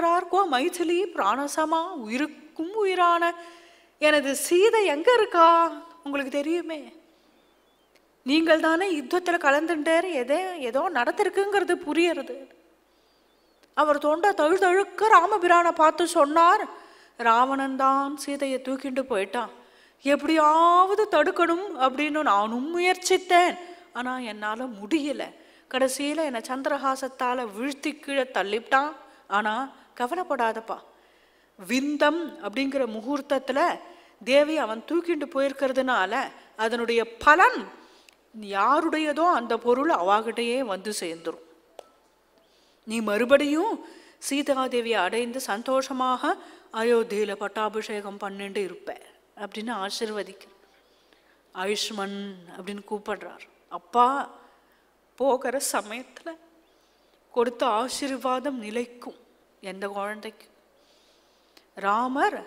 பார்க்கிறார்கோ மைथिली பிராணசமா உயிருக்கும் உயிரான எனது சீதை எங்க இருக்கா உங்களுக்கு தெரியுமே நீங்கள் தானே யுத்தத்தில் கலந்துட்டார் எதே ஏதோ நடத்திருக்குங்கிறது புரியறது அவர் தொண்டை தழு தழுக்க ராமபிரான பார்த்து சொன்னார் ராவணன் தான் சீதையை தூக்கிட்டு போயிட்டான் எப்படியாவது தடுக்கணும் அப்படின்னு நானும் முயற்சித்தேன் ஆனால் என்னால் முடியல கடைசியில் என்னை சந்திரஹாசத்தால் வீழ்த்தி கீழே தள்ளிவிட்டான் ஆனால் கவலைப்படாதப்பா விந்தம் அப்படிங்கிற முகூர்த்தத்தில் தேவி அவன் தூக்கிட்டு போயிருக்கிறதுனால அதனுடைய பலன் யாருடையதோ அந்த பொருள் அவாகிட்டேயே வந்து சேர்ந்துடும் நீ மறுபடியும் சீதாதேவியை அடைந்து சந்தோஷமாக அயோத்தியில் பட்டாபிஷேகம் பண்ணிட்டு இருப்ப அப்படின்னு ஆசிர்வதிக்க ஆயுஷ்மன் அப்படின்னு கூப்பிடுறார் அப்பா போகிற சமயத்தில் கொடுத்த ஆசீர்வாதம் நிலைக்கும் எந்த குழந்தைக்கு ராமர்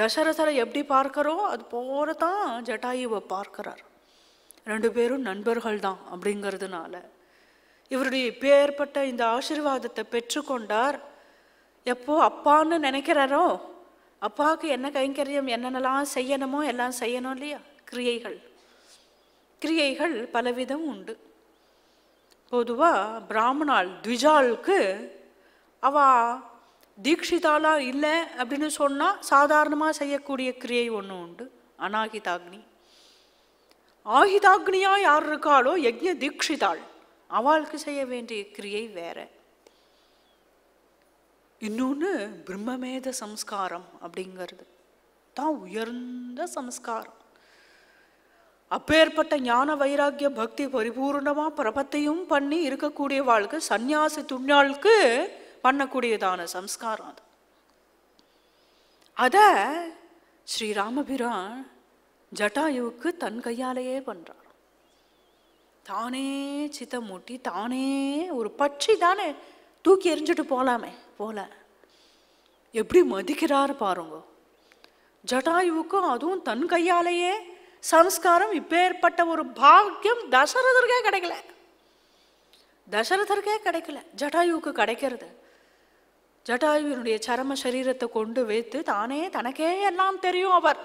தசரதரை எப்படி பார்க்குறோ அது போல தான் ஜட்டாயுவை பார்க்கிறார் ரெண்டு பேரும் நண்பர்கள் தான் அப்படிங்கிறதுனால இவருடைய பேர்பட்ட இந்த ஆசிர்வாதத்தை பெற்றுக்கொண்டார் எப்போ அப்பான்னு நினைக்கிறாரோ அப்பாவுக்கு என்ன கைங்கரியம் என்னென்னலாம் செய்யணுமோ எல்லாம் செய்யணும் இல்லையா கிரியைகள் கிரியைகள் பலவிதம் உண்டு பொதுவாக பிராமணால் த்விஜாளுக்கு அவள் தீட்சிதாலாக இல்லை அப்படின்னு சொன்னால் சாதாரணமாக செய்யக்கூடிய கிரியை ஒன்று உண்டு அனாகிதாக்னி ஆகிதாக்னியாக யார் இருக்காளோ யஜ்ய தீட்சிதாள் அவளுக்கு செய்ய வேண்டிய கிரியை வேற இன்னொன்று பிரம்மமேத சம்ஸ்காரம் அப்படிங்கிறது தான் உயர்ந்த சம்ஸ்காரம் அப்பேற்பட்ட ஞான வைராக்கிய பக்தி பரிபூர்ணமாக பிரபத்தையும் பண்ணி இருக்கக்கூடியவாளுக்கு சந்நியாசி துண்ணாளுக்கு பண்ணக்கூடியதான சம்ஸ்காரம் அது அதை ஸ்ரீராமபிரான் ஜட்டாயுவுக்கு தன் கையாலேயே பண்ணுறார் தானே சித்தம் மூட்டி தானே ஒரு பட்சி தானே தூக்கி எரிஞ்சுட்டு போகலாமே போல எப்படி மதிக்கிறார் பாருங்க ஜட்டாயுவுக்கும் அதுவும் தன் கையாலேயே சம்ஸ்காரம் இப்பேற்பட்ட ஒரு பாக்கியம் தசரதற்கே கிடைக்கல தசரதற்கே கிடைக்கல ஜட்டாயுவுக்கு கிடைக்கிறது ஜட்டாயுவினுடைய சரம சரீரத்தை கொண்டு வைத்து தானே தனக்கே எல்லாம் தெரியும் அவர்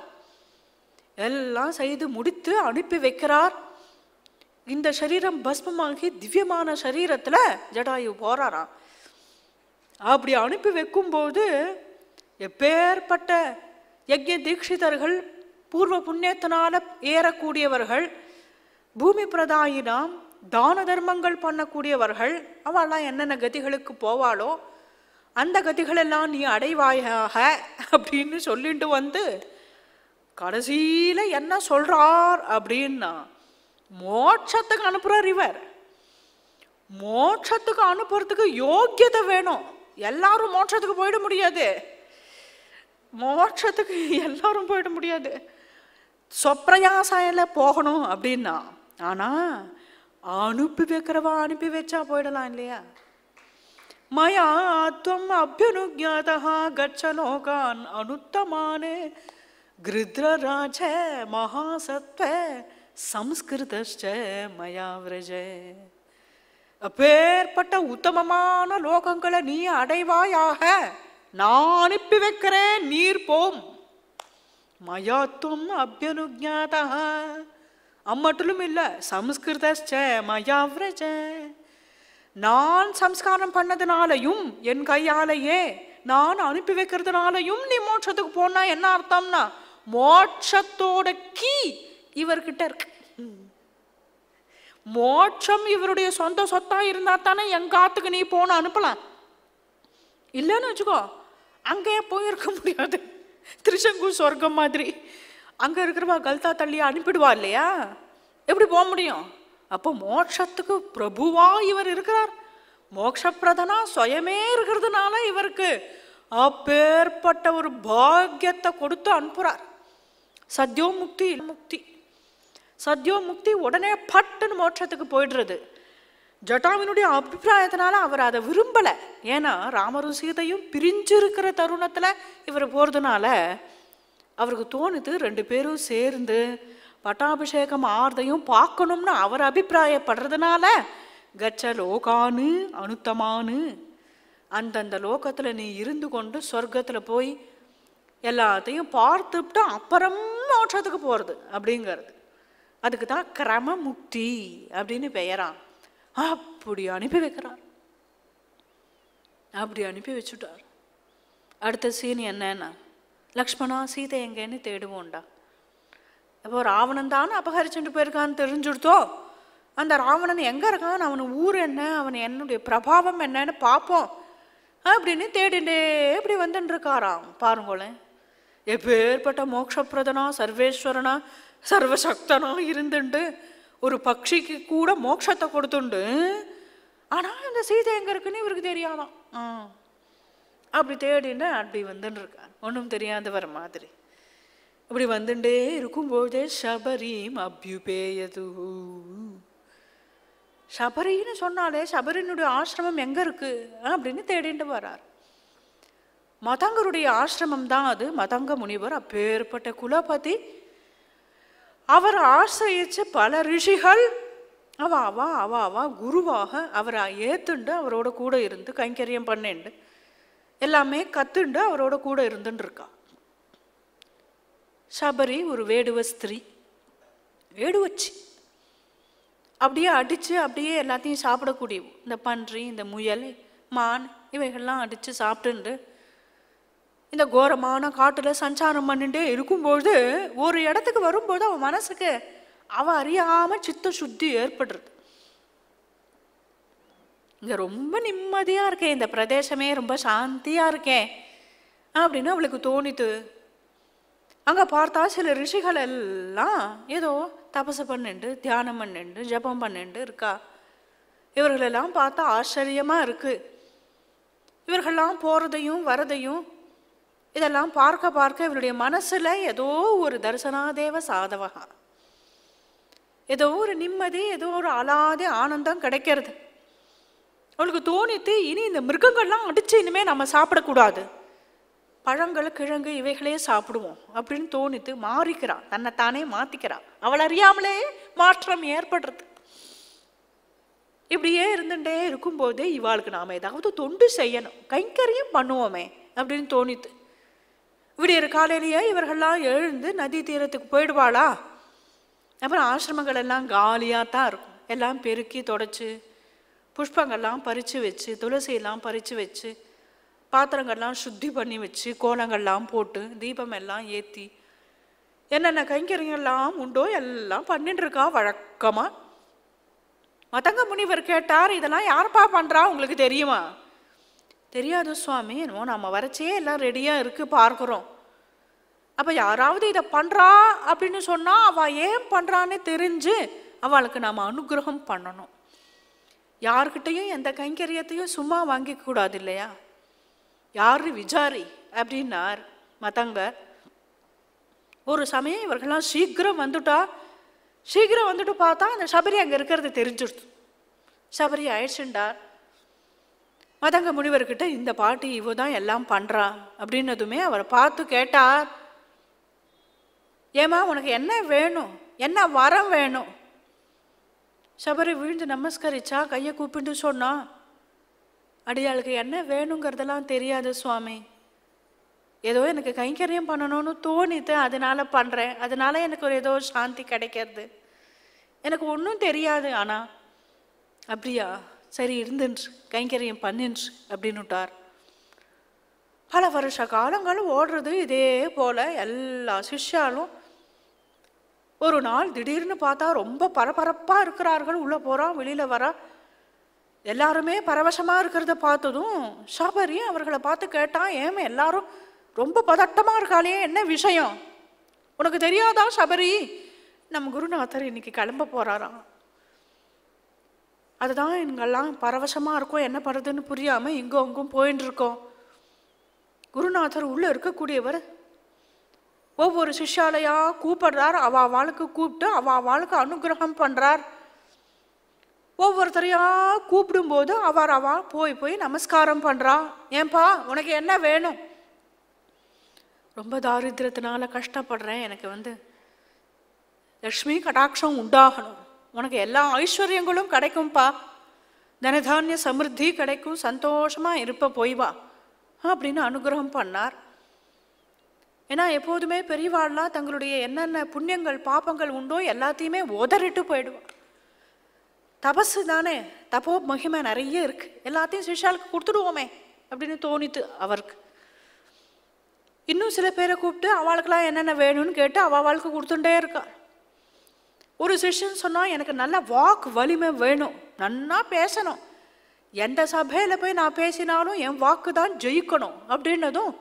எல்லாம் செய்து முடித்து அனுப்பி வைக்கிறார் இந்த சரீரம் பஸ்மமாகி திவ்யமான சரீரத்தில் ஜடாயு போறாராம் அப்படி அனுப்பி வைக்கும்போது எப்பேற்பட்ட யஜ்ய தீட்சிதர்கள் பூர்வ புண்ணியத்தினால ஏறக்கூடியவர்கள் பூமி பிரதாயினாம் தான தர்மங்கள் பண்ணக்கூடியவர்கள் அவெல்லாம் என்னென்ன கதிகளுக்கு போவாளோ அந்த கதிகளெல்லாம் நீ அடைவாயாக அப்படின்னு சொல்லிட்டு வந்து கடைசியில் என்ன சொல்கிறார் அப்படின்னா மோட்சத்துக்கு அனுப்புகிறார் இவர் மோட்சத்துக்கு அனுப்புறதுக்கு யோக்கியதை வேணும் எல்லாரும் மோட்சத்துக்கு போயிட முடியாது மோட்சத்துக்கு எல்லாரும் போயிட முடியாது சொப்ரயாசாயில் போகணும் அப்படின்னா ஆனால் அனுப்பி வைக்கிறவா அனுப்பி வச்சா போயிடலாம் இல்லையா மயாத்வம் त्वम् கச்சலோகான் அனுத்தமானே लोकान् अनुत्तमाने गृध्रराज महासत्व சம்ஸ்கிருதச்ச மயா அப்பேற்பட்ட உத்தமமான லோகங்களை நீ அடைவாயாக நான் அனுப்பி வைக்கிறேன் நீர் போம் மயாத்துவம் அபியனுஜாதா அம்மட்டிலும் இல்லை சம்ஸ்கிருதச்ச மயா நான் சம்ஸ்காரம் பண்ணதுனாலையும் என் கையாலேயே நான் அனுப்பி வைக்கிறதுனாலையும் நீ மோட்சத்துக்கு போனா என்ன அர்த்தம்னா மோட்சத்தோட கீ இவர்கிட்ட இருக்கு மோட்சம் இவருடைய சொந்த சொத்தா இருந்தா தானே என் காத்துக்கு நீ போன அனுப்பலாம் இல்லைன்னு வச்சுக்கோ அங்கேயே போயிருக்க முடியாது திருச்செங்கு சொர்க்கம் மாதிரி அங்கே இருக்கிறவா கல்தா தள்ளி அனுப்பிடுவா இல்லையா எப்படி போக முடியும் அப்போ மோட்சத்துக்கு பிரபுவா இவர் இருக்கிறார் மோட்சப்பிரதனா சுயமே இருக்கிறதுனால இவருக்கு அப்பேற்பட்ட ஒரு பாக்கியத்தை கொடுத்து அனுப்புகிறார் சத்யோ முக்தி முக்தி சத்யோ முக்தி உடனே பட்டுன்னு மோட்சத்துக்கு போயிடுறது ஜட்டாவினுடைய அபிப்பிராயத்தினால அவர் அதை விரும்பலை ஏன்னா ராமரும் சீதையும் பிரிஞ்சு இருக்கிற தருணத்தில் இவர் போகிறதுனால அவருக்கு தோணுது ரெண்டு பேரும் சேர்ந்து பட்டாபிஷேகம் ஆர்தையும் பார்க்கணும்னு அவர் அபிப்பிராயப்படுறதுனால கச்ச லோகானு அனுத்தமானு அந்தந்த லோகத்தில் நீ இருந்து கொண்டு சொர்க்கத்தில் போய் எல்லாத்தையும் பார்த்துட்டு அப்புறம் மோட்சத்துக்கு போகிறது அப்படிங்கிறது அதுக்கு தான் முக்தி அப்படின்னு பெயரான் அப்படி அனுப்பி வைக்கிறார் அப்படி அனுப்பி வச்சுட்டார் அடுத்த சீன் என்னன்னா லக்ஷ்மணா சீதை எங்கேன்னு தேடுவோண்டா இப்போ ராவணன் தானே அபகரிச்சுட்டு போயிருக்கான்னு தெரிஞ்சுடுத்தோ அந்த ராவணன் எங்கே இருக்கான் அவன் ஊர் என்ன அவன் என்னுடைய பிரபாவம் என்னன்னு பார்ப்போம் அப்படின்னு தேடிண்டே இப்படி இருக்காராம் பாருங்களேன் எப்பேற்பட்ட மோட்சப்பிரதனா சர்வேஸ்வரனா சர்வசக்தனா இருந்துண்டு ஒரு பட்சிக்கு கூட மோட்சத்தை கொடுத்துண்டு ஆனால் இந்த சீதை எங்கே இருக்குன்னு இவருக்கு தெரியாதான் அப்படி தேடின்னு அப்படி வந்துன்னு இருக்கார் ஒன்றும் வர மாதிரி அப்படி வந்துட்டே இருக்கும்போதே சபரிம் அபியுபேயது சபரின்னு சொன்னாலே சபரினுடைய ஆசிரமம் எங்கே இருக்குது அப்படின்னு தேடிட்டு வரார் மதங்கருடைய ஆசிரமம் தான் அது மதங்க முனிவர் அப்பேற்பட்ட குலபதி அவர் ஆசிரியச்ச பல ரிஷிகள் அவ அவா அவ அவா குருவாக அவரை ஏத்துண்டு அவரோட கூட இருந்து கைங்கரியம் பண்ணிண்டு எல்லாமே கத்துண்டு அவரோட கூட இருந்துன்னு இருக்கா சபரி ஒரு வேடுவ ஸ்திரீ வேடுவச்சு அப்படியே அடித்து அப்படியே எல்லாத்தையும் சாப்பிடக்கூடிய இந்த பன்றி இந்த முயல் மான் இவைகள்லாம் அடித்து சாப்பிட்டுண்டு இந்த கோரமான காட்டில் சஞ்சாரம் பண்ணிட்டு இருக்கும்போது ஒரு இடத்துக்கு வரும்போது அவன் மனசுக்கு அவன் அறியாமல் சித்த சுத்தி ஏற்படுறது இங்கே ரொம்ப நிம்மதியாக இருக்கேன் இந்த பிரதேசமே ரொம்ப சாந்தியாக இருக்கேன் அப்படின்னு அவளுக்கு தோணித்து அங்கே பார்த்தா சில ரிஷிகள் எல்லாம் ஏதோ தபசு பண்ணிண்டு தியானம் பண்ணிண்டு ஜபம் பண்ணிண்டு இருக்கா இவர்களெல்லாம் பார்த்தா ஆச்சரியமாக இருக்குது இவர்கள்லாம் போகிறதையும் வரதையும் இதெல்லாம் பார்க்க பார்க்க இவருடைய மனசில் ஏதோ ஒரு தரிசனாதேவ சாதவகா ஏதோ ஒரு நிம்மதி ஏதோ ஒரு அலாதி ஆனந்தம் கிடைக்கிறது அவளுக்கு தோணித்து இனி இந்த மிருகங்கள்லாம் அடித்து இனிமேல் நம்ம சாப்பிடக்கூடாது பழங்கள் கிழங்கு இவைகளே சாப்பிடுவோம் அப்படின்னு தோணித்து தன்னை தன்னைத்தானே மாத்திக்கிறா அவள் அறியாமலே மாற்றம் ஏற்படுறது இப்படியே இருந்துட்டே இருக்கும்போதே இவாளுக்கு நாம் ஏதாவது தொண்டு செய்யணும் கைங்கரியம் பண்ணுவோமே அப்படின்னு தோணித்து விடியற காலையிலேயே இவர்கள்லாம் எழுந்து நதி தீரத்துக்கு போயிடுவாளா அப்புறம் ஆசிரமங்கள் எல்லாம் காலியாக தான் இருக்கும் எல்லாம் பெருக்கி தொடச்சி புஷ்பங்கள்லாம் பறித்து வச்சு துளசியெல்லாம் பறித்து வச்சு பாத்திரங்கள்லாம் சுத்தி பண்ணி வச்சு கோலங்கள்லாம் போட்டு தீபம் எல்லாம் ஏற்றி என்னென்ன கைங்கரியெல்லாம் உண்டோ எல்லாம் பண்ணிட்டு இருக்கா வழக்கமாக மதங்க முனிவர் கேட்டார் இதெல்லாம் யாருப்பா பண்ணுறா உங்களுக்கு தெரியுமா தெரியாது சுவாமி என்னமோ நம்ம வரைச்சே எல்லாம் ரெடியாக இருக்குது பார்க்குறோம் அப்போ யாராவது இதை பண்ணுறா அப்படின்னு சொன்னால் அவள் ஏன் பண்ணுறான்னு தெரிஞ்சு அவளுக்கு நாம் அனுகிரகம் பண்ணணும் யார்கிட்டையும் எந்த கைங்கரியத்தையும் சும்மா வாங்கிக்கூடாது இல்லையா யார் விஜாரி அப்படின்னார் மதங்க ஒரு சமயம் இவர்கள்லாம் சீக்கிரம் வந்துட்டா சீக்கிரம் வந்துட்டு பார்த்தா அந்த சபரி அங்கே இருக்கிறது தெரிஞ்சிருச்சு சபரி ஆயிடுச்சுண்டார் மதங்க முனிவர்கிட்ட இந்த பாட்டி இவ தான் எல்லாம் பண்ணுறான் அப்படின்னதுமே அவரை பார்த்து கேட்டார் ஏமா உனக்கு என்ன வேணும் என்ன வரம் வேணும் சபரி விழுந்து நமஸ்கரிச்சா கையை கூப்பிட்டு சொன்னான் அடியாளுக்கு என்ன வேணுங்கிறதெல்லாம் தெரியாது சுவாமி ஏதோ எனக்கு கைங்கரியம் பண்ணணும்னு தோணித்து அதனால பண்ணுறேன் அதனால எனக்கு ஒரு ஏதோ சாந்தி கிடைக்கிறது எனக்கு ஒன்றும் தெரியாது ஆனால் அப்படியா சரி இருந்துன்று கைங்கரியம் பண்ணின்று அப்படின்னுட்டார் பல வருஷ காலங்களும் ஓடுறது இதே போல் எல்லா சிஷ்யாலும் ஒரு நாள் திடீர்னு பார்த்தா ரொம்ப பரபரப்பாக இருக்கிறார்கள் உள்ளே போகிறான் வெளியில் வரான் எல்லாருமே பரவசமாக இருக்கிறத பார்த்ததும் சபரி அவர்களை பார்த்து கேட்டான் ஏமே எல்லாரும் ரொம்ப பதட்டமாக இருக்காளே என்ன விஷயம் உனக்கு தெரியாதா சபரி நம்ம குருநாதர் இன்னைக்கு கிளம்ப போகிறாராம் அதுதான் எங்கெல்லாம் பரவசமாக இருக்கோம் என்ன பண்ணுறதுன்னு புரியாமல் இங்கே அங்கும் போயின்னு இருக்கோம் குருநாதர் உள்ளே இருக்கக்கூடியவர் ஒவ்வொரு சிஷ்யாலையாக கூப்பிடுறார் அவள் வாழ்க்கை கூப்பிட்டு அவள் வாழ்க்கை அனுகிரகம் பண்ணுறார் ஒவ்வொருத்தரையாக கூப்பிடும்போது அவர் அவா போய் போய் நமஸ்காரம் பண்ணுறா ஏன்பா உனக்கு என்ன வேணும் ரொம்ப தாரித்திரத்தினால கஷ்டப்படுறேன் எனக்கு வந்து லக்ஷ்மி கடாட்சம் உண்டாகணும் உனக்கு எல்லா ஐஸ்வர்யங்களும் கிடைக்கும்ப்பா தனதானிய சமிருத்தி கிடைக்கும் சந்தோஷமாக இருப்ப போய் வா அப்படின்னு அனுகிரகம் பண்ணார் ஏன்னா எப்போதுமே பெரியவாள்லாம் தங்களுடைய என்னென்ன புண்ணியங்கள் பாப்பங்கள் உண்டோ எல்லாத்தையுமே உதறிட்டு போயிடுவாள் தபசு தானே தபோ மகிமை நிறைய இருக்குது எல்லாத்தையும் சிஷாலுக்கு கொடுத்துடுவோமே அப்படின்னு தோணித்து அவருக்கு இன்னும் சில பேரை கூப்பிட்டு அவளுக்கெல்லாம் என்னென்ன வேணும்னு கேட்டு அவள் அவளுக்கு கொடுத்துட்டே இருக்கா ஒரு சிஷன் சொன்னால் எனக்கு நல்ல வாக் வலிமை வேணும் நன்னா பேசணும் எந்த சபையில் போய் நான் பேசினாலும் என் வாக்கு தான் ஜெயிக்கணும் அப்படின்னதும்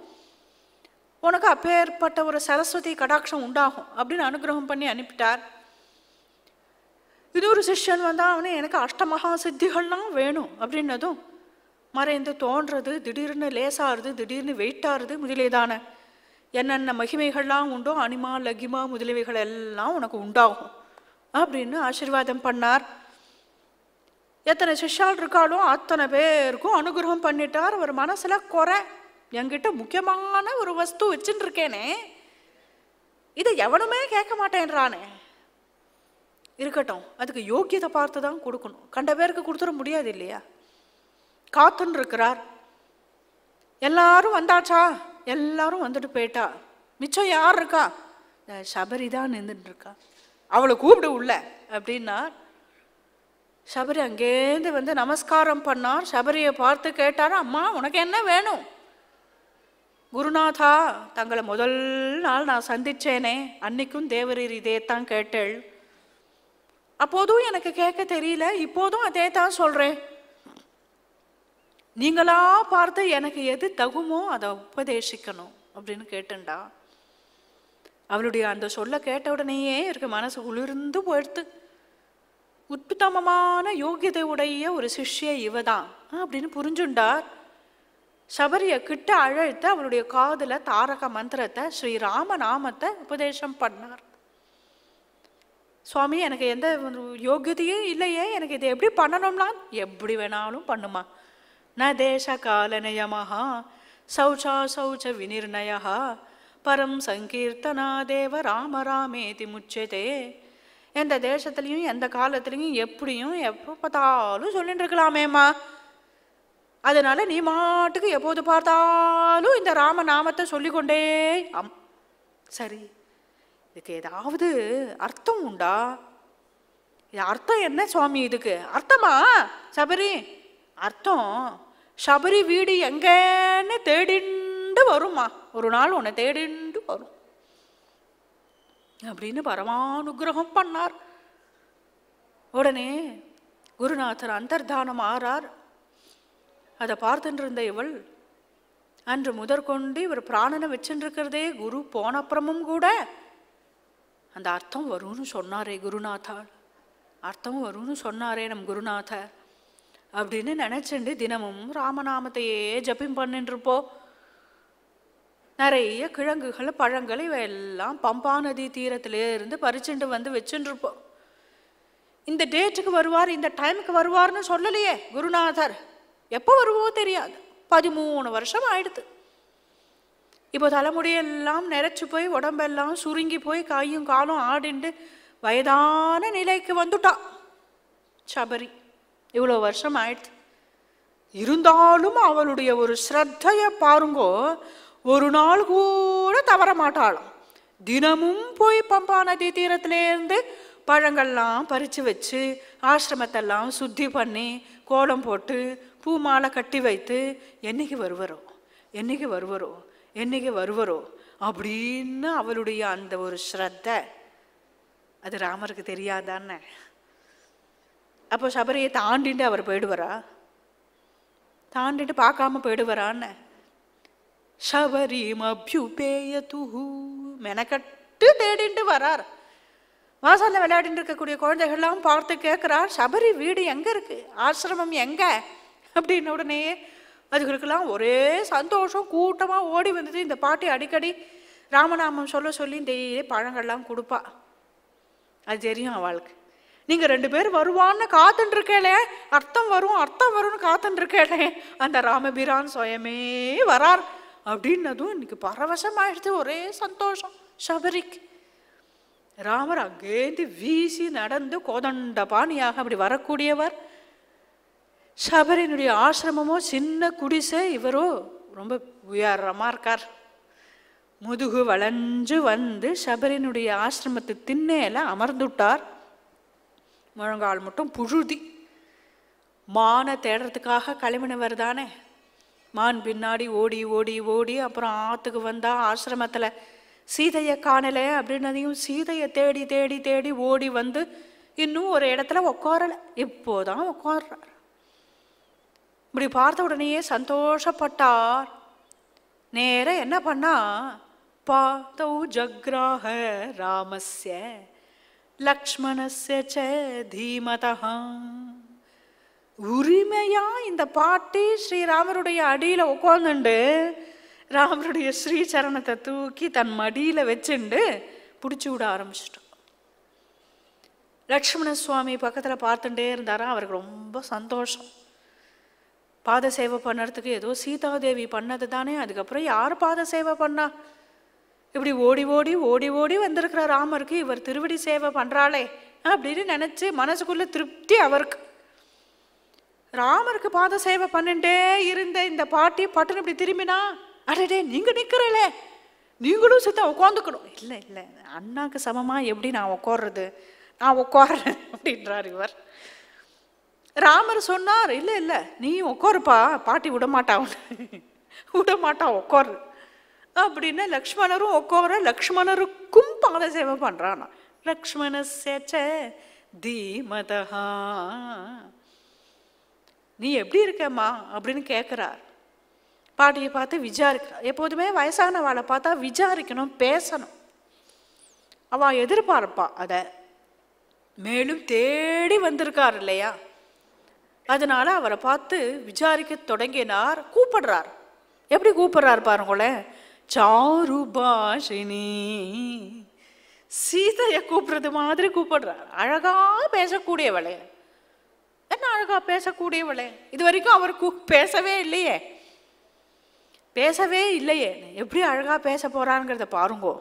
உனக்கு அப்பேற்பட்ட ஒரு சரஸ்வதி கடாட்சம் உண்டாகும் அப்படின்னு அனுகிரகம் பண்ணி அனுப்பிட்டார் இன்னொரு சிஷ்யன் வந்தால் அவனே எனக்கு அஷ்டமகா சித்திகள்லாம் வேணும் அப்படின்னதும் மறைந்து தோன்றது திடீர்னு லேசாகிறது திடீர்னு வெயிட்டாகிறது முதலியதான என்னென்ன மகிமைகள்லாம் உண்டோ அனிமா லகிமா முதலியவைகள் எல்லாம் உனக்கு உண்டாகும் அப்படின்னு ஆசீர்வாதம் பண்ணார் எத்தனை சிஷ்யால் இருக்காலும் அத்தனை பேருக்கும் அனுகிரகம் பண்ணிட்டார் அவர் மனசில் குறை என்கிட்ட முக்கியமான ஒரு வஸ்து வச்சுன்னு இருக்கேனே இதை எவனுமே கேட்க மாட்டேன்றானே இருக்கட்டும் அதுக்கு யோக்கியத்தை பார்த்து தான் கொடுக்கணும் கண்ட பேருக்கு கொடுத்துட முடியாது இல்லையா காத்துன்னு இருக்கிறார் எல்லாரும் வந்தாச்சா எல்லாரும் வந்துட்டு போயிட்டா மிச்சம் யார் இருக்கா சபரி தான் நின்றுட்டு இருக்கா அவளை கூப்பிடு உள்ள அப்படின்னா சபரி அங்கேருந்து வந்து நமஸ்காரம் பண்ணார் சபரியை பார்த்து கேட்டார் அம்மா உனக்கு என்ன வேணும் குருநாதா தங்களை முதல் நாள் நான் சந்திச்சேனே அன்னைக்கும் தேவரீர் இதே தான் கேட்டேள் அப்போதும் எனக்கு கேட்க தெரியல இப்போதும் அதே தான் சொல்கிறேன் நீங்களா பார்த்து எனக்கு எது தகுமோ அதை உபதேசிக்கணும் அப்படின்னு கேட்டுண்டா அவளுடைய அந்த சொல்ல கேட்ட உடனேயே இருக்கு மனசு உளிர்ந்து போயிடுத்து உத்தமமான யோகியதை உடைய ஒரு சிஷ்ய இவ தான் அப்படின்னு புரிஞ்சுண்டார் சபரிய கிட்ட அழைத்து அவளுடைய காதில் தாரக மந்திரத்தை ஸ்ரீராம நாமத்தை உபதேசம் பண்ணார் சுவாமி எனக்கு எந்த யோகியதையும் இல்லையே எனக்கு இதை எப்படி பண்ணணும்லாம் எப்படி வேணாலும் பண்ணுமா ந தேச கால நயமஹா சௌச்சா சௌச்ச வினிர்ணயா பரம் சங்கீர்த்தனா தேவ ராம ராமேதி முச்சதே எந்த தேசத்துலேயும் எந்த காலத்துலேயும் எப்படியும் எப்போ பார்த்தாலும் சொல்லிட்டு இருக்கலாமேம்மா அதனால நீ மாட்டுக்கு எப்போது பார்த்தாலும் இந்த ராம நாமத்தை சொல்லிக்கொண்டே ஆம் சரி இதுக்கு ஏதாவது அர்த்தம் உண்டா இது அர்த்தம் என்ன சுவாமி இதுக்கு அர்த்தமா சபரி அர்த்தம் சபரி வீடு எங்கன்னு தேடிண்டு வருமா ஒரு நாள் உன்னை தேடிண்டு வரும் அப்படின்னு பரமானுகிரகம் பண்ணார் உடனே குருநாதர் அந்தர்தானம் ஆறார் அதை பார்த்துட்டு இவள் அன்று முதற்கொண்டு இவர் பிராணனை வச்சுருக்கிறதே குரு போனப்புறமும் கூட அந்த அர்த்தம் வரும்னு சொன்னாரே குருநாதாள் அர்த்தம் வரும்னு சொன்னாரே நம் குருநாதர் அப்படின்னு நினச்சிண்டு தினமும் ராமநாமத்தையே ஜப்பிம் பண்ணிட்டுருப்போம் நிறைய கிழங்குகள் பழங்கள் இவையெல்லாம் பம்பா நதி தீரத்திலே இருந்து பறிச்சுட்டு வந்து வச்சுட்டுருப்போம் இந்த டேட்டுக்கு வருவார் இந்த டைமுக்கு வருவார்னு சொல்லலையே குருநாதர் எப்போ வருவோ தெரியாது பதிமூணு வருஷம் ஆயிடுது இப்போ தலைமுடியெல்லாம் நிறச்சி போய் உடம்பெல்லாம் சுருங்கி போய் காயும் காலும் ஆடிண்டு வயதான நிலைக்கு வந்துட்டா சபரி இவ்வளோ வருஷம் ஆயிடுச்சு இருந்தாலும் அவளுடைய ஒரு ஸ்ரத்தையை பாருங்கோ ஒரு நாள் கூட தவற மாட்டாளாம் தினமும் போய் பம்பா நதி தீரத்துலேருந்து பழங்கள்லாம் பறித்து வச்சு ஆசிரமத்தெல்லாம் சுத்தி பண்ணி கோலம் போட்டு பூ மாலை கட்டி வைத்து என்னைக்கு வருவரோ என்னைக்கு வருவரோ என்னைக்கு வருவரோ அப்படின்னு அவளுடைய அந்த ஒரு ஸ்ரத்த அது ராமருக்கு தெரியாதானே அப்போ சபரியை தாண்டிட்டு அவர் போயிடுவாரா தாண்டிட்டு பார்க்காம போயிடுவரான்னு மெனக்கட்டு தேடிட்டு வரார் வாசல்ல விளையாடிட்டு இருக்கக்கூடிய குழந்தைகள்லாம் பார்த்து கேட்குறார் சபரி வீடு எங்கே இருக்குது ஆசிரமம் எங்கே அப்படின்ன உடனேயே அதுகளுக்கெல்லாம் ஒரே சந்தோஷம் கூட்டமாக ஓடி வந்தது இந்த பாட்டி அடிக்கடி ராமநாமம் சொல்ல சொல்லி டெய்லி பழங்கள்லாம் கொடுப்பா அது தெரியும் அவளுக்கு நீங்கள் ரெண்டு பேர் வருவான்னு காத்துட்டுருக்கேளே அர்த்தம் வரும் அர்த்தம் வரும்னு காத்துட்டுருக்கேளே அந்த ராமபிரான் சுயமே வரார் அப்படின்னதும் இன்னைக்கு பரவசமாயிடுது ஒரே சந்தோஷம் சபரிக்கு ராமர் அங்கேருந்து வீசி நடந்து கோதண்ட பாணியாக அப்படி வரக்கூடியவர் சபரினுடைய ஆசிரமமோ சின்ன குடிசை இவரோ ரொம்ப உயரமாக இருக்கார் முதுகு வளைஞ்சு வந்து சபரினுடைய ஆசிரமத்து திண்ணையில் அமர்ந்துட்டார் முழங்கால் மட்டும் புழுதி மானை தேடுறதுக்காக களிமணவர் தானே மான் பின்னாடி ஓடி ஓடி ஓடி அப்புறம் ஆற்றுக்கு வந்தால் ஆசிரமத்தில் சீதையை காணலை அப்படின்னதையும் சீதையை தேடி தேடி தேடி ஓடி வந்து இன்னும் ஒரு இடத்துல உட்காரலை இப்போதான் உட்காடுறார் இப்படி பார்த்த உடனேயே சந்தோஷப்பட்டார் நேர என்ன பண்ணா பாதௌ ஜக்ராக ராமஸ்ய லக்ஷ்மணஸ்ய ச தீமதா உரிமையா இந்த பாட்டி ஸ்ரீராமருடைய அடியில் உட்காந்துண்டு ராமருடைய ஸ்ரீசரணத்தை தூக்கி தன் மடியில் வச்சுண்டு பிடிச்சி விட ஆரம்பிச்சிட்டோம் லக்ஷ்மண சுவாமி பக்கத்தில் பார்த்துட்டே இருந்தாரா அவருக்கு ரொம்ப சந்தோஷம் பாத சேவை பண்ணுறதுக்கு ஏதோ சீதாதேவி பண்ணது தானே அதுக்கப்புறம் யார் பாத சேவை பண்ணா இப்படி ஓடி ஓடி ஓடி ஓடி வந்திருக்கிற ராமருக்கு இவர் திருவடி சேவை பண்ணுறாளே அப்படின்னு நினச்சி மனசுக்குள்ளே திருப்தி அவருக்கு ராமருக்கு பாத சேவை பண்ணிட்டே இருந்த இந்த பாட்டி பட்டுன்னு இப்படி திரும்பினா அடடே நீங்கள் நிற்கிறீங்களே நீங்களும் சித்தா உட்காந்துக்கணும் இல்லை இல்லை அண்ணாக்கு சமமாக எப்படி நான் உட்காடுறது நான் உட்காடுறேன் அப்படின்றார் இவர் ராமர் சொன்னார் இல்லை இல்லை நீ உட்காருப்பா பாட்டி விட விட மாட்டான் உட்காரு அப்படின்னு லக்ஷ்மணரும் உட்கார லக்ஷ்மணருக்கும் பாத சேவை பண்ணுறான் லக்ஷ்மண சேச்ச தீமதா நீ எப்படி இருக்கம்மா அப்படின்னு கேட்குறார் பாட்டியை பார்த்து விசாரிக்கிறார் எப்போதுமே வயசானவாளை பார்த்தா விசாரிக்கணும் பேசணும் அவள் எதிர்பார்ப்பா அதை மேலும் தேடி வந்திருக்கார் இல்லையா அதனால அவரை பார்த்து விசாரிக்க தொடங்கினார் கூப்பிடுறார் எப்படி கூப்பிடுறார் பாருங்களேன் சாரு பாஷினி சீதையை கூப்பிடுறது மாதிரி கூப்பிடுறார் அழகாக பேசக்கூடியவளே என்ன அழகாக பேசக்கூடியவளே இது வரைக்கும் அவர் கூ பேசவே இல்லையே பேசவே இல்லையே எப்படி அழகாக பேச போகிறாங்கிறத பாருங்கோ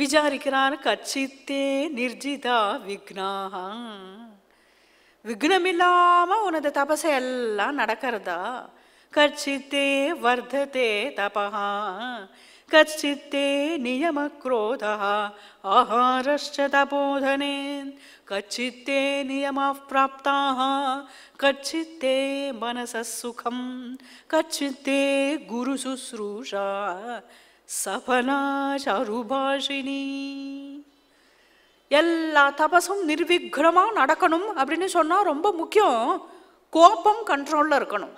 விசாரிக்கிறான் கச்சித்தே நிர்ஜிதா விக்னா विघ्नमिलामः तपसे एल्लां नडकरद कच्चित्ते वर्धते तपः कच्चित्ते नियमक्रोधः आहारश्च तपोधने कच्चित्ते नियमाः प्राप्ताः कच्चित्ते मनसः सुखं कचित्ते गुरुशुश्रूषा सफला शारुभाषिणी எல்லா தபசும் நிர்விக்ரமாக நடக்கணும் அப்படின்னு சொன்னால் ரொம்ப முக்கியம் கோபம் கண்ட்ரோலில் இருக்கணும்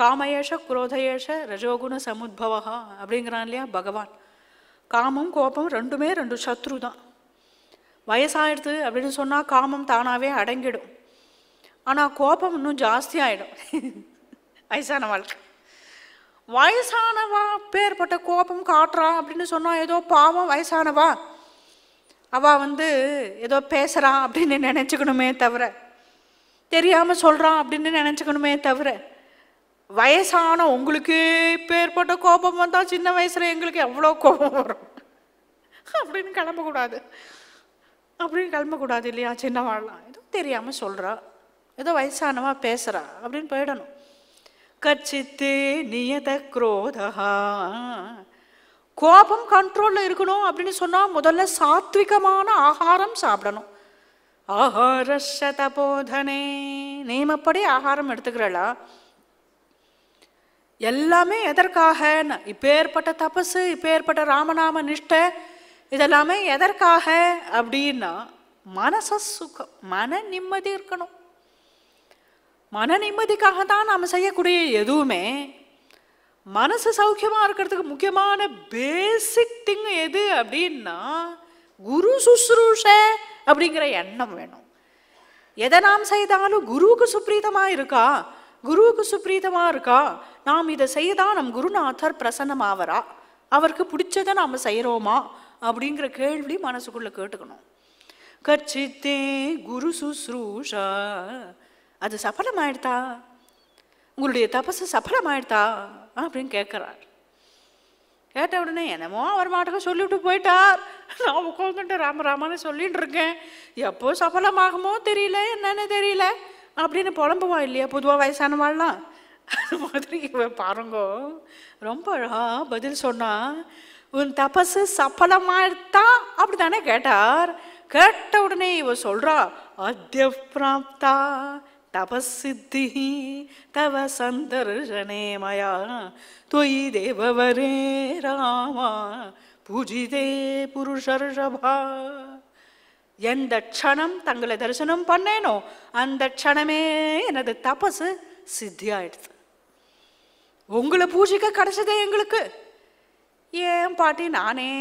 காமயேஷ குரோதயேஷ ரஜோகுண சமுத்பவகா அப்படிங்கிறான் இல்லையா பகவான் காமம் கோபம் ரெண்டுமே ரெண்டு சத்ரு தான் வயசாயிடுது அப்படின்னு சொன்னால் காமம் தானாகவே அடங்கிடும் ஆனால் கோபம் இன்னும் ஜாஸ்தி ஆகிடும் வயசான வாழ்க்கை வயசானவா பேர்பட்ட கோபம் காட்டுறா அப்படின்னு சொன்னால் ஏதோ பாவம் வயசானவா அவள் வந்து ஏதோ பேசுகிறான் அப்படின்னு நினச்சிக்கணுமே தவிர தெரியாமல் சொல்கிறான் அப்படின்னு நினச்சிக்கணுமே தவிர வயசான உங்களுக்கு ஏற்பட்ட கோபம் வந்தால் சின்ன வயசில் எங்களுக்கு எவ்வளோ கோபம் வரும் அப்படின்னு கிளம்பக்கூடாது அப்படின்னு கிளம்பக்கூடாது இல்லையா சின்னவாழ்லாம் ஏதோ தெரியாமல் சொல்கிறா ஏதோ வயசானவா பேசுகிறா அப்படின்னு போயிடணும் கச்சித்து நியத குரோதா கோபம் கண்ட்ரோலில் இருக்கணும் அப்படின்னு சொன்னால் முதல்ல சாத்விகமான ஆகாரம் சாப்பிடணும் ஆகார சதபோதனே நியமப்படி ஆகாரம் எடுத்துக்கிறளா எல்லாமே எதற்காக இப்பேற்பட்ட தபசு இப்பேற்பட்ட ராமநாம நிஷ்ட இதெல்லாமே எதற்காக அப்படின்னா மனச சுகம் மன நிம்மதி இருக்கணும் மன நிம்மதிக்காக தான் நாம் செய்யக்கூடிய எதுவுமே மனசு சௌக்கியமாக இருக்கிறதுக்கு முக்கியமான பேசிக் திங் எது அப்படின்னா குரு சுசுரூஷ அப்படிங்கிற எண்ணம் வேணும் எதை நாம் செய்தாலும் குருவுக்கு சுப்ரீதமாக இருக்கா குருவுக்கு சுப்ரீதமாக இருக்கா நாம் இதை செய்தால் நம் குருநாதர் ஆவரா அவருக்கு பிடிச்சதை நாம் செய்கிறோமா அப்படிங்கிற கேள்வி மனசுக்குள்ளே கேட்டுக்கணும் கச்சித்தே குரு சுஸ்ரூஷா அது சஃலமாயிடுதா உங்களுடைய தபசு சஃலமாயிடுதா அப்படின்னு கேட்குறார் கேட்ட உடனே என்னமோ அவர் மாட்டுக்கு சொல்லிவிட்டு போயிட்டார் நான் உட்காந்துட்டு ராமான்னு சொல்லிட்டு இருக்கேன் எப்போ சஃலமாகுமோ தெரியல என்னன்னு தெரியல அப்படின்னு புலம்புவா இல்லையா பொதுவாக வயசானவாள்லாம் அது மாதிரி பாருங்கோ ரொம்ப அழகா பதில் சொன்னா உன் தபசு சஃலமாயிட்டா அப்படி தானே கேட்டார் கேட்ட உடனே இவ சொல்றா அத்திய தபசித்தி தவ சந்தர்ஷனே மயா தொயி தேவவரே ராமா பூஜிதே புருஷர்ஷபா எந்த க்ஷணம் தங்களை தரிசனம் பண்ணேனோ அந்த க்ஷணமே எனது தபஸு சித்தியாயிடுச்சு உங்களை பூஜிக்க கிடைச்சதே எங்களுக்கு ஏன் பாட்டி நானே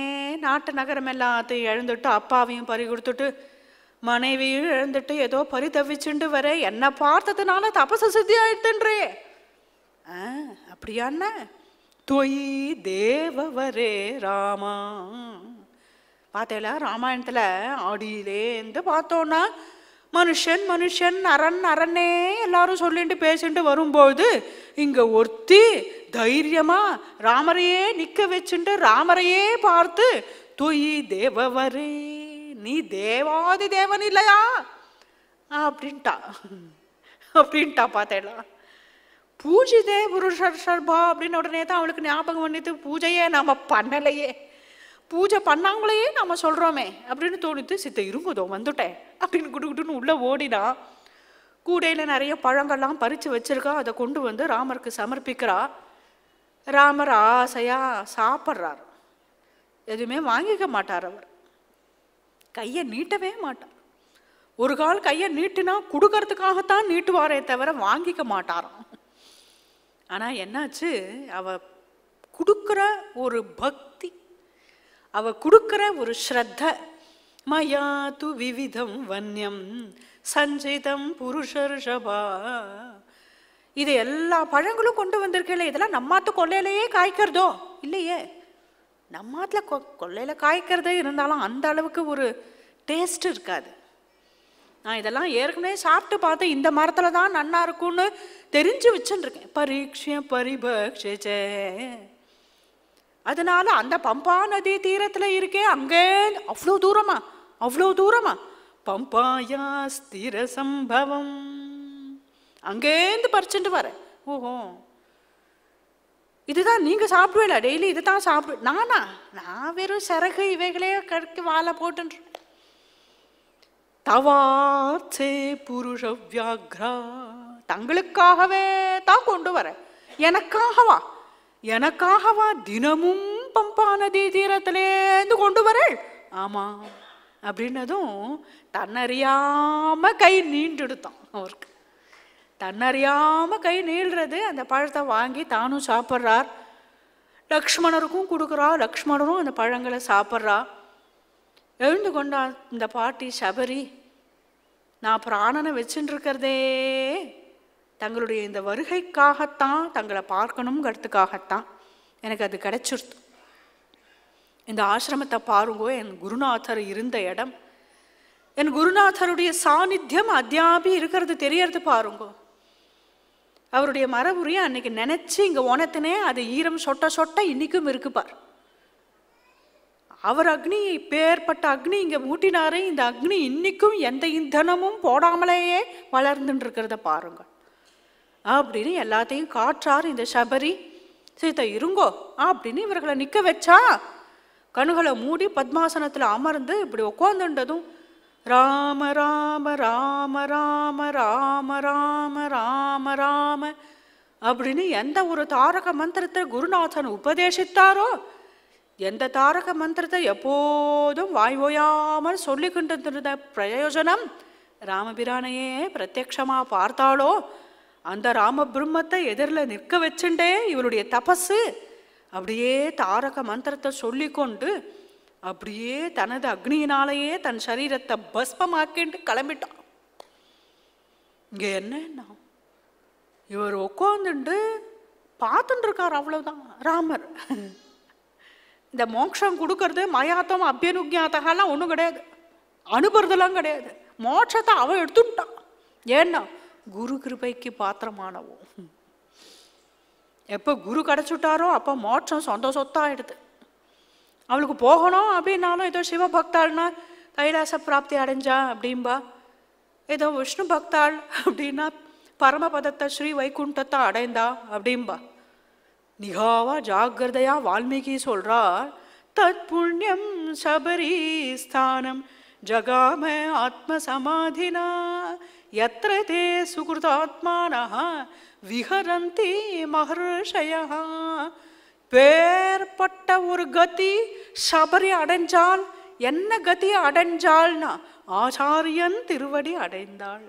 நாட்டு நகரம் எல்லாத்தையும் எழுந்துட்டு அப்பாவையும் பறி கொடுத்துட்டு மனைவி இழந்துட்டு ஏதோ பரிதவிச்சுண்டு வர என்னை பார்த்ததுனால தபசு சுத்தி ஆயிட்டுன்றே ஆ அப்படியாண்ண தொய் வரே ராமா பார்த்தேல ராமாயணத்தில் ஆடியிலேருந்து பார்த்தோன்னா மனுஷன் மனுஷன் அரண் அரண்ணே எல்லாரும் சொல்லிட்டு பேசிட்டு வரும்போது இங்கே ஒருத்தி தைரியமாக ராமரையே நிற்க வச்சுட்டு ராமரையே பார்த்து தொய் தேவவரே நீ தேவாதி தேவன் இல்லையா அப்படின்ட்டா அப்படின்ட்டா பார்த்தேடா பூஜிதே புருஷர் சர்பா அப்படின்னு உடனே தான் அவளுக்கு ஞாபகம் பண்ணிட்டு பூஜையே நாம் பண்ணலையே பூஜை பண்ணாங்களையே நாம் சொல்கிறோமே அப்படின்னு தோணித்து சித்த இருங்குதோ வந்துட்டேன் அப்படின்னு குடு குடுன்னு உள்ளே ஓடினா கூடையில் நிறைய பழங்கள்லாம் பறித்து வச்சுருக்கா அதை கொண்டு வந்து ராமருக்கு சமர்ப்பிக்கிறா ராமர் ஆசையாக சாப்பிட்றார் எதுவுமே வாங்கிக்க மாட்டார் அவர் கையை நீட்டவே மாட்டான் ஒரு கால் கையை நீட்டினா கொடுக்கறதுக்காகத்தான் நீட்டுவாரே தவிர வாங்கிக்க மாட்டாராம் ஆனால் என்னாச்சு அவ கொடுக்குற ஒரு பக்தி அவ கொடுக்குற ஒரு ஸ்ரத்த மயா து விவிதம் வன்யம் சஞ்சிதம் புருஷர்ஷபா இது எல்லா பழங்களும் கொண்டு வந்திருக்கேன் இதெல்லாம் நம்மாத்து கொள்ளையிலேயே காய்க்கிறதோ இல்லையே நம்ம ஆட்டில் கொ கொள்ளையில் காய்க்கிறதே இருந்தாலும் அந்த அளவுக்கு ஒரு டேஸ்ட் இருக்காது நான் இதெல்லாம் ஏற்கனவே சாப்பிட்டு பார்த்து இந்த மரத்தில் தான் நன்னா இருக்கும்னு தெரிஞ்சு வச்சுருக்கேன் பரீட்சியம் பரிபக்ஷே அதனால அந்த பம்பா நதி தீரத்தில் இருக்கே அங்கே அவ்வளோ தூரமா அவ்வளோ தூரமா பம்பாயா ஸ்திர சம்பவம் அங்கேருந்து பறிச்சுட்டு வரேன் ஓஹோ இதுதான் நீங்கள் சாப்பிடுவேல டெய்லி இதுதான் தான் சாப்பிடு நானா நான் வெறும் சரகு இவைகளே கடுக்கு வாழை போட்டுன்ற தவாச்சே புருஷ வியாக்ரா தங்களுக்காகவே தான் கொண்டு வரேன் எனக்காகவா எனக்காகவா தினமும் பம்பா நதி தீரத்திலேருந்து கொண்டு வரேன் ஆமாம் அப்படின்னதும் தன்னறியாமல் கை நீண்டெடுத்தான் அவருக்கு தன்னறியாமல் கை நீள்றது அந்த பழத்தை வாங்கி தானும் சாப்பிட்றார் லக்ஷ்மணருக்கும் கொடுக்குறா லக்ஷ்மணரும் அந்த பழங்களை சாப்பிட்றா எழுந்து கொண்டா இந்த பாட்டி சபரி நான் பிராணனை வச்சுட்டுருக்கிறதே தங்களுடைய இந்த வருகைக்காகத்தான் தங்களை பார்க்கணுங்கிறதுக்காகத்தான் எனக்கு அது கிடைச்சிருத்து இந்த ஆசிரமத்தை பாருங்கோ என் குருநாதர் இருந்த இடம் என் குருநாதருடைய சாநித்தியம் அத்தியாபி இருக்கிறது தெரியறது பாருங்கோ அவருடைய மரபுரியை அன்னைக்கு நினச்சி இங்கே உனத்தினே அது ஈரம் சொட்ட சொட்ட இன்றைக்கும் இருக்குப்பார் அவர் அக்னி பேர்பட்ட அக்னி இங்கே மூட்டினாரே இந்த அக்னி இன்னைக்கும் எந்த இந்தனமும் போடாமலேயே வளர்ந்துட்டு இருக்கிறத பாருங்கள் அப்படின்னு எல்லாத்தையும் காற்றார் இந்த சபரி சீத்தை இருங்கோ அப்படின்னு இவர்களை நிற்க வச்சா கணுகளை மூடி பத்மாசனத்தில் அமர்ந்து இப்படி உட்காந்துன்றதும் ராம ராம ராம ராம ராம ராம ராம ராம அப்படின்னு எந்த ஒரு தாரக மந்திரத்தை குருநாதன் உபதேசித்தாரோ எந்த தாரக மந்திரத்தை எப்போதும் வாய் ஓயாமல் சொல்லிக்கின்றிருந்த பிரயோஜனம் ராமபிரானையே பிரத்யக்ஷமாக பார்த்தாலோ அந்த ராம பிரம்மத்தை எதிரில் நிற்க வச்சுட்டே இவருடைய தபஸு அப்படியே தாரக மந்திரத்தை சொல்லிக்கொண்டு அப்படியே தனது அக்னியினாலேயே தன் சரீரத்தை பஸ்பமாக்கிட்டு கிளம்பிட்டான் இங்கே என்னன்னா இவர் உட்காந்துட்டு பார்த்துட்டு இருக்கார் அவ்வளோதான் ராமர் இந்த மோட்சம் கொடுக்கறது மயாத்தம் அபியனுஜாத்தகெல்லாம் ஒன்றும் கிடையாது அனுப்புறதெல்லாம் கிடையாது மோட்சத்தை அவன் எடுத்துட்டான் ஏன்னா குரு கிருபைக்கு பாத்திரமானவோ எப்போ குரு கிடச்சுட்டாரோ அப்போ மோட்சம் சொந்த சொத்தாயிடுது அவளுக்கு போகணும் அப்படின்னாலும் ஏதோ சிவ பக்தாள்னா கைலாச பிராப்தி அடைஞ்சா அப்படின்பா ஏதோ விஷ்ணு பக்தாள் அப்படின்னா பரமபதத்தை ஸ்ரீ வைகுண்டத்தை அடைந்தா அப்படின்பா நிகாவா ஜாகிரதையா வால்மீகி சொல்றா தத் புண்ணியம் சபரி ஸ்தானம் ஜகாம ஆத்மசமாதினா எத்திர தே சுகிருதாத்மானா விஹரந்தி மகர்ஷயா பேர்பட்ட ஒரு கதி சபரி அடைஞ்சால் என்ன கதி அடைஞ்சாள்னா ஆச்சாரியன் திருவடி அடைந்தாள்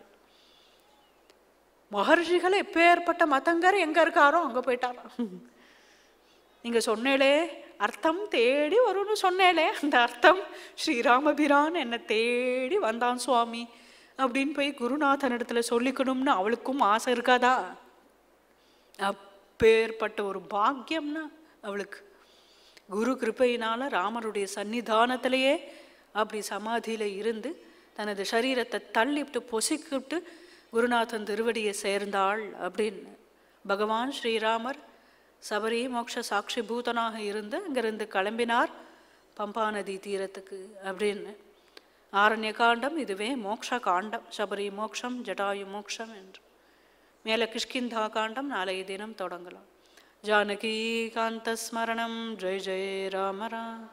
மகர்ஷிகள் எப்பேற்பட்ட மதங்கர் எங்கே இருக்காரோ அங்கே போயிட்டாரா நீங்கள் சொன்னேலே அர்த்தம் தேடி வரும்னு சொன்னேலே அந்த அர்த்தம் ஸ்ரீராமபிரான் என்னை தேடி வந்தான் சுவாமி அப்படின்னு போய் குருநாதன் இடத்துல சொல்லிக்கணும்னு அவளுக்கும் ஆசை இருக்காதா அப்பேற்பட்ட ஒரு பாக்கியம்னா அவளுக்கு குரு கிருப்பையினால் ராமருடைய சன்னிதானத்திலேயே அப்படி சமாதியில் இருந்து தனது சரீரத்தை தள்ளிவிட்டு பொசிக்கிட்டு குருநாதன் திருவடியை சேர்ந்தாள் அப்படின்னு பகவான் ஸ்ரீராமர் சபரி மோக்ஷ சாட்சி பூதனாக இருந்து அங்கிருந்து கிளம்பினார் பம்பா நதி தீரத்துக்கு அப்படின்னு ஆரண்ய காண்டம் இதுவே மோக்ஷ காண்டம் சபரி மோக்ஷம் ஜடாயு மோக்ஷம் என்று மேலே கிஷ்கிந்தா காண்டம் நாளைய தினம் தொடங்கலாம் जानकीकान्तस्मरणं जय जय राम राम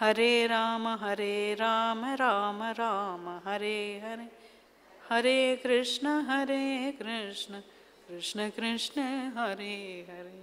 हरे राम हरे राम राम राम हरे हरे हरे कृष्ण हरे कृष्ण कृष्ण कृष्ण हरे हरे